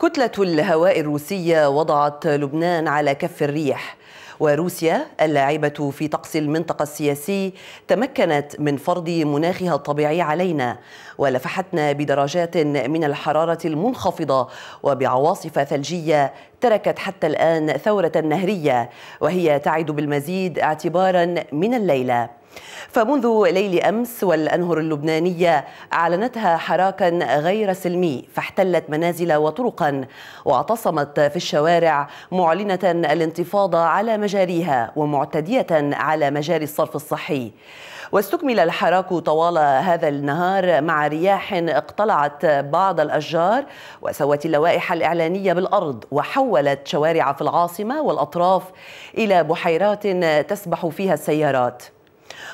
كتلة الهواء الروسية وضعت لبنان على كف الريح وروسيا اللاعبة في طقس المنطقة السياسي تمكنت من فرض مناخها الطبيعي علينا ولفحتنا بدرجات من الحرارة المنخفضة وبعواصف ثلجية تركت حتى الآن ثورة نهرية وهي تعد بالمزيد اعتبارا من الليلة فمنذ ليل أمس والأنهر اللبنانية أعلنتها حراكا غير سلمي فاحتلت منازل وطرقا واعتصمت في الشوارع معلنة الانتفاضة على مجاريها ومعتدية على مجاري الصرف الصحي واستكمل الحراك طوال هذا النهار مع رياح اقتلعت بعض الأشجار وسوت اللوائح الإعلانية بالأرض وحولت شوارع في العاصمة والأطراف إلى بحيرات تسبح فيها السيارات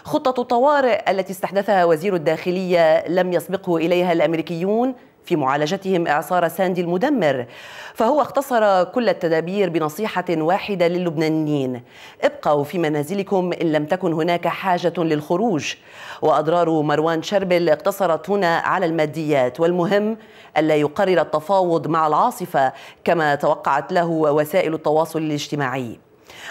خطة الطوارئ التي استحدثها وزير الداخلية لم يسبقه إليها الأمريكيون في معالجتهم إعصار ساندي المدمر فهو اختصر كل التدابير بنصيحة واحدة للبنانيين ابقوا في منازلكم إن لم تكن هناك حاجة للخروج وأضرار مروان شربل اقتصرت هنا على الماديات والمهم ألا يقرر التفاوض مع العاصفة كما توقعت له وسائل التواصل الاجتماعي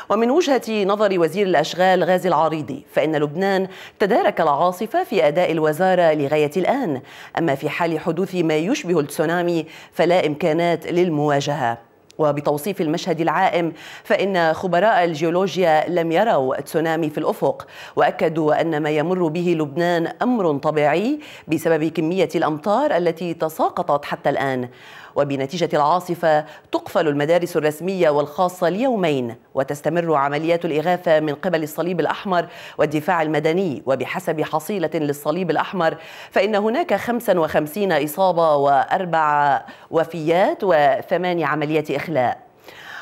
ومن وجهة نظر وزير الأشغال غازي العريضي فإن لبنان تدارك العاصفة في أداء الوزارة لغاية الآن أما في حال حدوث ما يشبه التسونامي فلا إمكانات للمواجهة وبتوصيف المشهد العائم فإن خبراء الجيولوجيا لم يروا تسونامي في الأفق وأكدوا أن ما يمر به لبنان أمر طبيعي بسبب كمية الأمطار التي تساقطت حتى الآن وبنتيجة العاصفة تقفل المدارس الرسمية والخاصة ليومين وتستمر عمليات الإغاثة من قبل الصليب الأحمر والدفاع المدني وبحسب حصيلة للصليب الأحمر فإن هناك 55 إصابة وأربع وفيات وثمان عمليات إغاثة الإخلاء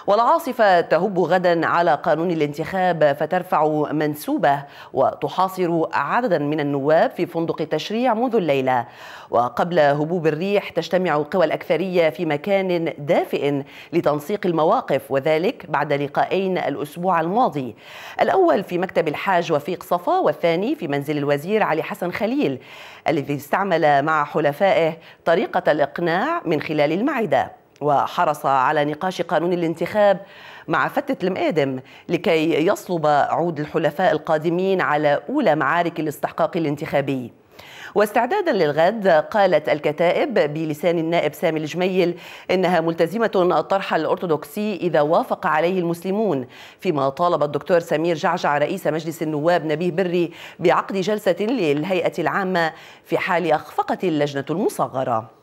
والعاصفة تهب غدا على قانون الانتخاب فترفع منسوبة وتحاصر عددا من النواب في فندق التشريع منذ الليلة وقبل هبوب الريح تجتمع قوى الأكثرية في مكان دافئ لتنسيق المواقف وذلك بعد لقائين الأسبوع الماضي الأول في مكتب الحاج وفيق صفا والثاني في منزل الوزير علي حسن خليل الذي استعمل مع حلفائه طريقة الإقناع من خلال المعدة وحرص على نقاش قانون الانتخاب مع فتة المقادم لكي يصلب عود الحلفاء القادمين على أولى معارك الاستحقاق الانتخابي واستعدادا للغد قالت الكتائب بلسان النائب سامي الجميل انها ملتزمه طرح الارثوذكسي اذا وافق عليه المسلمون فيما طالب الدكتور سمير جعجع رئيس مجلس النواب نبيه بري بعقد جلسه للهيئه العامه في حال اخفقت اللجنه المصغره